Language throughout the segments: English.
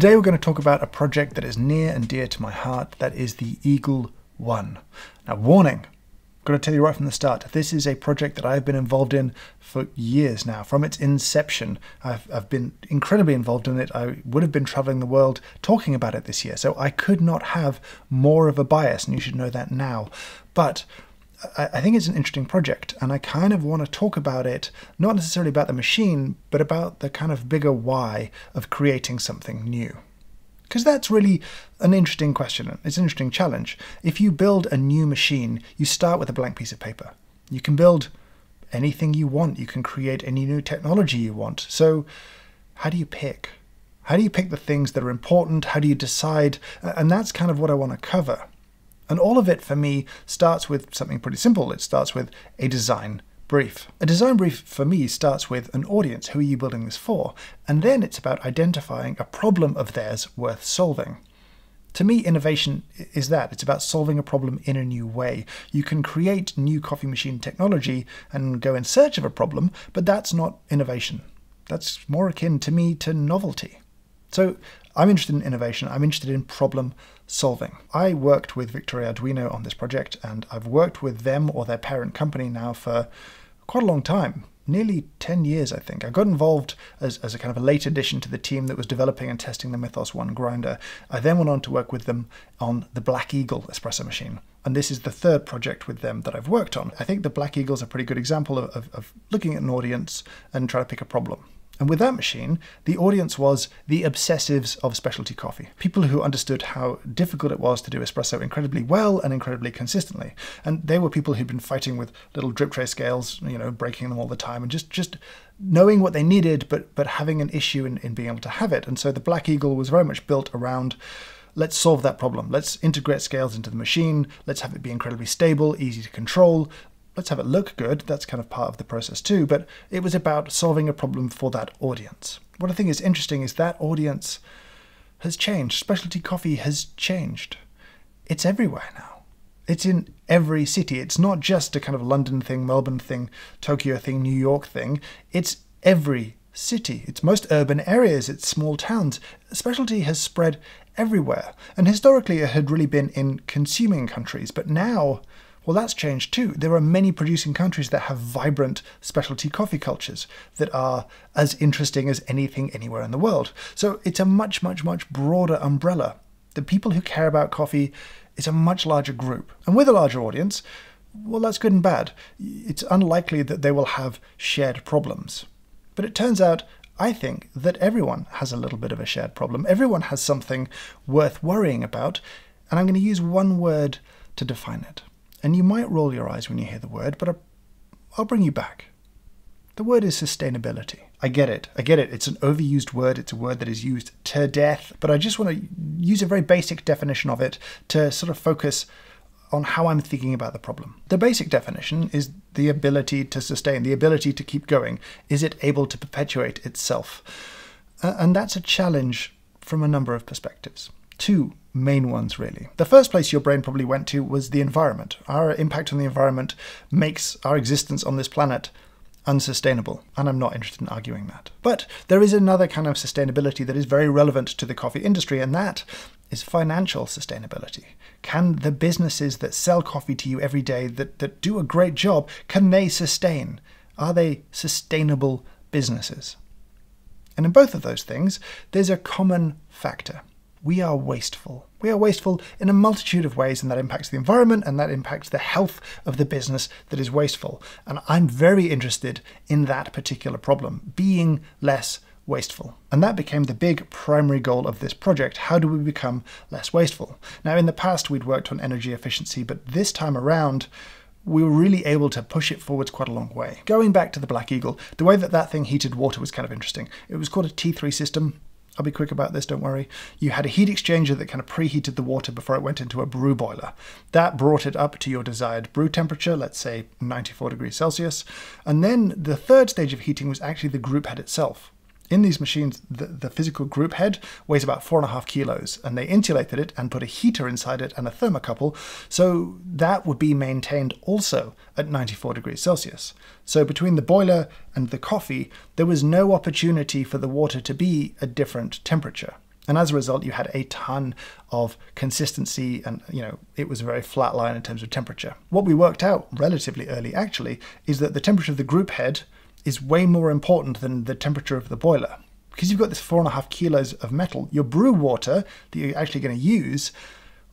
Today we're going to talk about a project that is near and dear to my heart, that is the Eagle One. Now, warning, I've got to tell you right from the start, this is a project that I've been involved in for years now. From its inception, I've, I've been incredibly involved in it. I would have been traveling the world talking about it this year, so I could not have more of a bias, and you should know that now. But I, think it's an interesting project, and I kind of want to talk about it, not necessarily about the machine, but about the kind of bigger why of creating something new. Because that's really an interesting question. It's an interesting challenge. If you build a new machine, you start with a blank piece of paper. You can build anything you want. You can create any new technology you want. So how do you pick? How do you pick the things that are important? How do you decide? And that's kind of what I want to cover. And all of it for me starts with something pretty simple. It starts with a design brief. A design brief for me starts with an audience. Who are you building this for? And then it's about identifying a problem of theirs worth solving. To me, innovation is that. It's about solving a problem in a new way. You can create new coffee machine technology and go in search of a problem, but that's not innovation. That's more akin to me to novelty. So I'm interested in innovation. I'm interested in problem solving. I worked with Victoria Arduino on this project, and I've worked with them or their parent company now for quite a long time nearly 10 years, I think. I got involved as, as a kind of a late addition to the team that was developing and testing the Mythos 1 grinder. I then went on to work with them on the Black Eagle espresso machine. And this is the third project with them that I've worked on. I think the Black Eagle's a pretty good example of, of, of looking at an audience and trying to pick a problem. And with that machine, the audience was the obsessives of specialty coffee, people who understood how difficult it was to do espresso incredibly well and incredibly consistently. And they were people who'd been fighting with little drip tray scales, you know, breaking them all the time and just just knowing what they needed, but but having an issue in, in being able to have it. And so the Black Eagle was very much built around let's solve that problem. Let's integrate scales into the machine. Let's have it be incredibly stable, easy to control let's have it look good, that's kind of part of the process too, but it was about solving a problem for that audience. What I think is interesting is that audience has changed. Specialty coffee has changed. It's everywhere now. It's in every city. It's not just a kind of London thing, Melbourne thing, Tokyo thing, New York thing. It's every city. It's most urban areas, it's small towns. Specialty has spread everywhere. And historically, it had really been in consuming countries, but now well, that's changed too. There are many producing countries that have vibrant specialty coffee cultures that are as interesting as anything anywhere in the world. So it's a much, much, much broader umbrella. The people who care about coffee is a much larger group. And with a larger audience, well, that's good and bad. It's unlikely that they will have shared problems. But it turns out, I think, that everyone has a little bit of a shared problem. Everyone has something worth worrying about, and I'm going to use one word to define it and you might roll your eyes when you hear the word, but I'll bring you back. The word is sustainability. I get it. I get it. It's an overused word. It's a word that is used to death, but I just want to use a very basic definition of it to sort of focus on how I'm thinking about the problem. The basic definition is the ability to sustain, the ability to keep going. Is it able to perpetuate itself? Uh, and that's a challenge from a number of perspectives. Two, main ones, really. The first place your brain probably went to was the environment. Our impact on the environment makes our existence on this planet unsustainable, and I'm not interested in arguing that. But there is another kind of sustainability that is very relevant to the coffee industry, and that is financial sustainability. Can the businesses that sell coffee to you every day, that, that do a great job, can they sustain? Are they sustainable businesses? And in both of those things, there's a common factor we are wasteful. We are wasteful in a multitude of ways, and that impacts the environment and that impacts the health of the business that is wasteful. And I'm very interested in that particular problem being less wasteful. And that became the big primary goal of this project. How do we become less wasteful? Now, in the past, we'd worked on energy efficiency, but this time around, we were really able to push it forwards quite a long way. Going back to the Black Eagle, the way that that thing heated water was kind of interesting. It was called a T3 system. I'll be quick about this, don't worry. You had a heat exchanger that kind of preheated the water before it went into a brew boiler. That brought it up to your desired brew temperature, let's say 94 degrees Celsius. And then the third stage of heating was actually the group head itself. In these machines, the, the, physical group head weighs about four and a half kilos, and they insulated it and put a heater inside it and a thermocouple, so that would be maintained also at 94 degrees Celsius. So between the boiler and the coffee, there was no opportunity for the water to be a different temperature. And as a result, you had a ton of consistency and, you know, it was a very flat line in terms of temperature. What we worked out relatively early, actually, is that the temperature of the group head is way more important than the temperature of the boiler. Because you've got this four and a half kilos of metal, your brew water that you're actually going to use,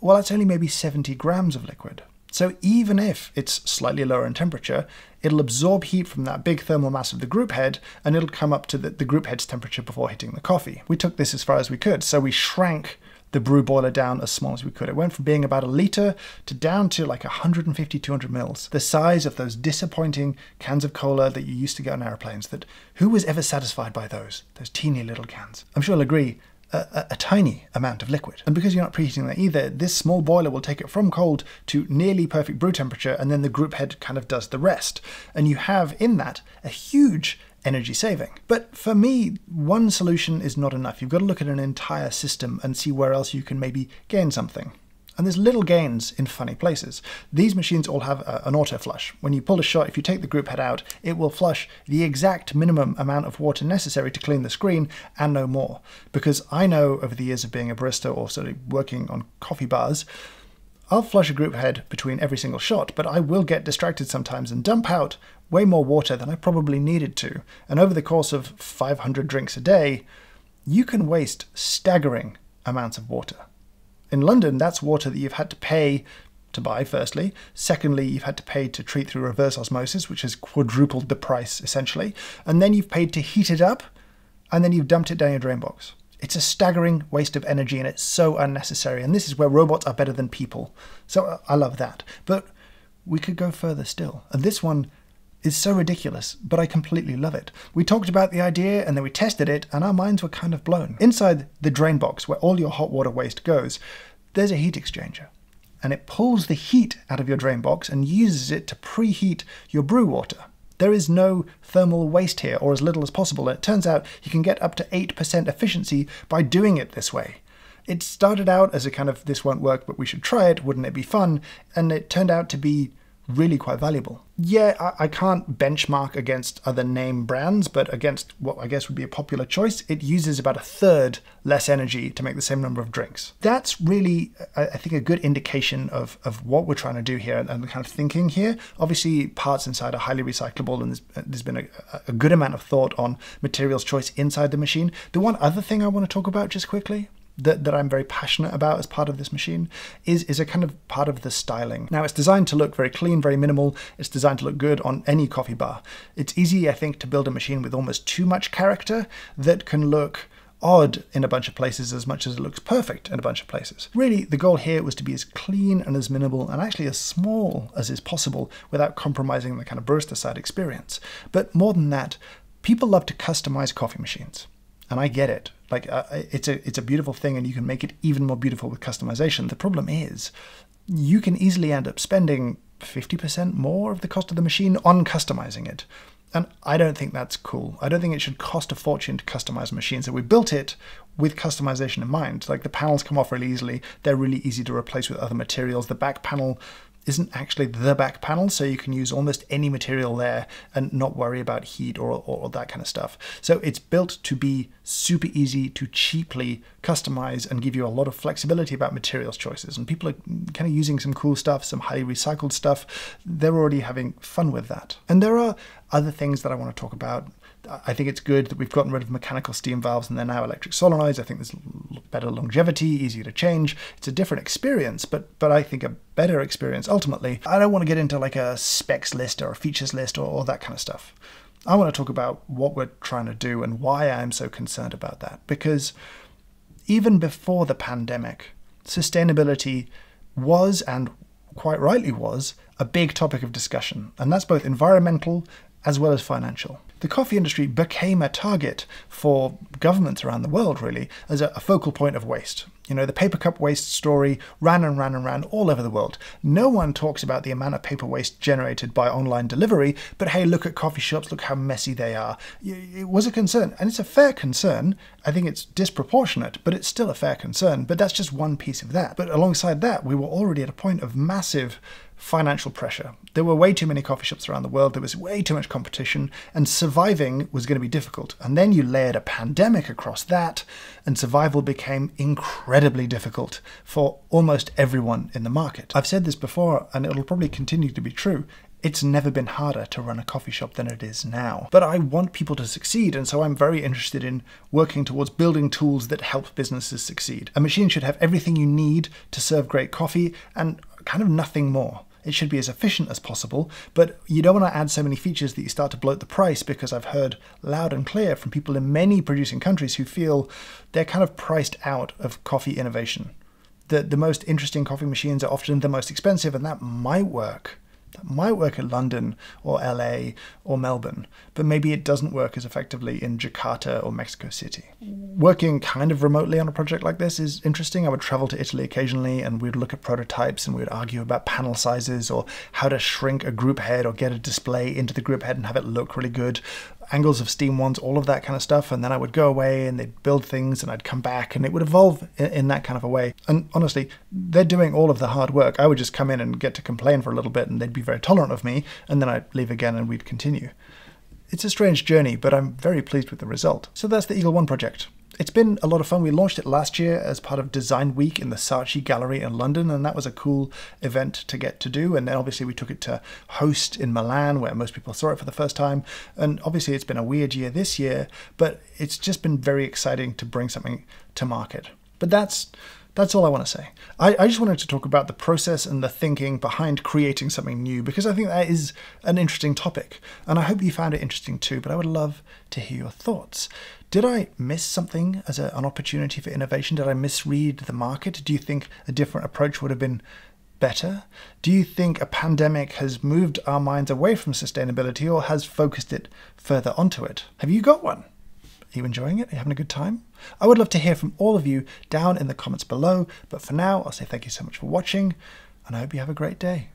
well, that's only maybe 70 grams of liquid. So even if it's slightly lower in temperature, it'll absorb heat from that big thermal mass of the group head, and it'll come up to the, the group head's temperature before hitting the coffee. We took this as far as we could, so we shrank the brew boiler down as small as we could. It went from being about a liter to down to like 150, 200 mils, the size of those disappointing cans of cola that you used to get on airplanes. That who was ever satisfied by those? Those teeny little cans. I'm sure you'll agree a, a, a, tiny amount of liquid. And because you're not preheating that either, this small boiler will take it from cold to nearly perfect brew temperature, and then the group head kind of does the rest. And you have in that a huge energy saving. But for me, one solution is not enough. You've got to look at an entire system and see where else you can maybe gain something. And there's little gains in funny places. These machines all have a, an auto flush. When you pull a shot, if you take the group head out, it will flush the exact minimum amount of water necessary to clean the screen and no more. Because I know over the years of being a barista or sort of working on coffee bars, I'll flush a group head between every single shot, but I will get distracted sometimes and dump out way more water than I probably needed to, and over the course of 500 drinks a day, you can waste staggering amounts of water. In London, that's water that you've had to pay to buy, firstly. Secondly, you've had to pay to treat through reverse osmosis, which has quadrupled the price, essentially. And then you've paid to heat it up, and then you've dumped it down your drain box. It's a staggering waste of energy, and it's so unnecessary. And this is where robots are better than people. So uh, I love that. But we could go further still. And this one is so ridiculous, but I completely love it. We talked about the idea and then we tested it, and our minds were kind of blown. Inside the drain box, where all your hot water waste goes, there's a heat exchanger. And it pulls the heat out of your drain box and uses it to preheat your brew water. There is no thermal waste here, or as little as possible. It turns out you can get up to 8% efficiency by doing it this way. It started out as a kind of this won't work, but we should try it, wouldn't it be fun? And it turned out to be really quite valuable. Yeah, I, I, can't benchmark against other name brands, but against what I guess would be a popular choice, it uses about a third less energy to make the same number of drinks. That's really, I, I think, a good indication of, of what we're trying to do here and, the kind of thinking here. Obviously, parts inside are highly recyclable, and there's, uh, there's been a, a good amount of thought on materials choice inside the machine. The one other thing I want to talk about just quickly that, that I'm very passionate about as part of this machine is, is a kind of part of the styling. Now it's designed to look very clean, very minimal. It's designed to look good on any coffee bar. It's easy, I think, to build a machine with almost too much character that can look odd in a bunch of places as much as it looks perfect in a bunch of places. Really, the goal here was to be as clean and as minimal and actually as small as is possible without compromising the kind of barista side experience. But more than that, people love to customize coffee machines. And I get it. Like uh, it's a it's a beautiful thing, and you can make it even more beautiful with customization. The problem is, you can easily end up spending 50% more of the cost of the machine on customizing it. And I don't think that's cool. I don't think it should cost a fortune to customize machines. So we built it with customization in mind. Like the panels come off really easily. They're really easy to replace with other materials. The back panel isn't actually the back panel, so you can use almost any material there and not worry about heat or, or, or that kind of stuff. So it's built to be super easy to cheaply customize and give you a lot of flexibility about materials choices. And people are kind of using some cool stuff, some highly recycled stuff. They're already having fun with that. And there are other things that I want to talk about I think it's good that we've gotten rid of mechanical steam valves and they're now electric solenoids. I think there's better longevity, easier to change. It's a different experience, but but I think a better experience ultimately. I don't want to get into like a specs list or a features list or all that kind of stuff. I want to talk about what we're trying to do and why I'm so concerned about that. Because even before the pandemic, sustainability was and quite rightly was a big topic of discussion, and that's both environmental as well as financial the coffee industry became a target for governments around the world, really, as a, focal point of waste. You know, the paper cup waste story ran and ran and ran all over the world. No one talks about the amount of paper waste generated by online delivery, but hey, look at coffee shops, look how messy they are. It was a concern, and it's a fair concern. I think it's disproportionate, but it's still a fair concern. But that's just one piece of that. But alongside that, we were already at a point of massive financial pressure. There were way too many coffee shops around the world, there was way too much competition, and surviving was going to be difficult. And then you layered a pandemic across that, and survival became incredible incredibly difficult for almost everyone in the market. I've said this before, and it'll probably continue to be true. It's never been harder to run a coffee shop than it is now. But I want people to succeed, and so I'm very interested in working towards building tools that help businesses succeed. A machine should have everything you need to serve great coffee and kind of nothing more. It should be as efficient as possible, but you don't want to add so many features that you start to bloat the price because I've heard loud and clear from people in many producing countries who feel they're kind of priced out of coffee innovation. The, the most interesting coffee machines are often the most expensive, and that might work that might work in London or LA or Melbourne, but maybe it doesn't work as effectively in Jakarta or Mexico City. Working kind of remotely on a project like this is interesting. I would travel to Italy occasionally and we'd look at prototypes and we'd argue about panel sizes or how to shrink a group head or get a display into the group head and have it look really good angles of Steam ones, all of that kind of stuff. And then I would go away and they'd build things and I'd come back and it would evolve in, in that kind of a way. And honestly, they're doing all of the hard work. I would just come in and get to complain for a little bit and they'd be very tolerant of me. And then I'd leave again and we'd continue. It's a strange journey, but I'm very pleased with the result. So that's the Eagle One project. It's been a lot of fun. We launched it last year as part of Design Week in the Saatchi Gallery in London, and that was a cool event to get to do. And then obviously we took it to Host in Milan, where most people saw it for the first time. And obviously it's been a weird year this year, but it's just been very exciting to bring something to market. But that's that's all I want to say. I, I, just wanted to talk about the process and the thinking behind creating something new because I think that is an interesting topic. And I hope you found it interesting too, but I would love to hear your thoughts. Did I miss something as a, an opportunity for innovation? Did I misread the market? Do you think a different approach would have been better? Do you think a pandemic has moved our minds away from sustainability or has focused it further onto it? Have you got one? Are you enjoying it? Are you having a good time? I would love to hear from all of you down in the comments below. But for now, I'll say thank you so much for watching and I hope you have a great day.